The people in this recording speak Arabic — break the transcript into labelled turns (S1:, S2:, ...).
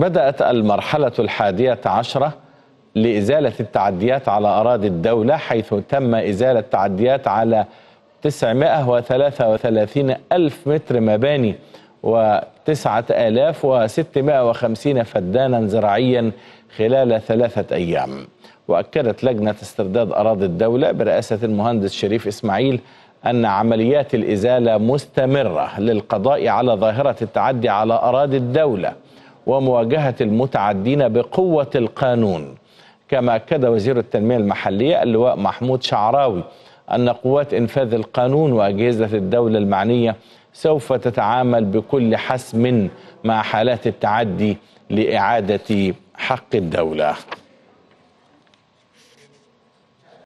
S1: بدأت المرحلة الحادية عشرة لإزالة التعديات على أراضي الدولة حيث تم إزالة تعديات على 933 ألف متر مباني و9650 فدانا زراعيا خلال ثلاثة أيام وأكدت لجنة استرداد أراضي الدولة برئاسة المهندس شريف إسماعيل أن عمليات الإزالة مستمرة للقضاء على ظاهرة التعدي على أراضي الدولة ومواجهة المتعدين بقوة القانون كما أكد وزير التنمية المحلية اللواء محمود شعراوي أن قوات إنفاذ القانون وأجهزة الدولة المعنية سوف تتعامل بكل حسم مع حالات التعدي لإعادة حق الدولة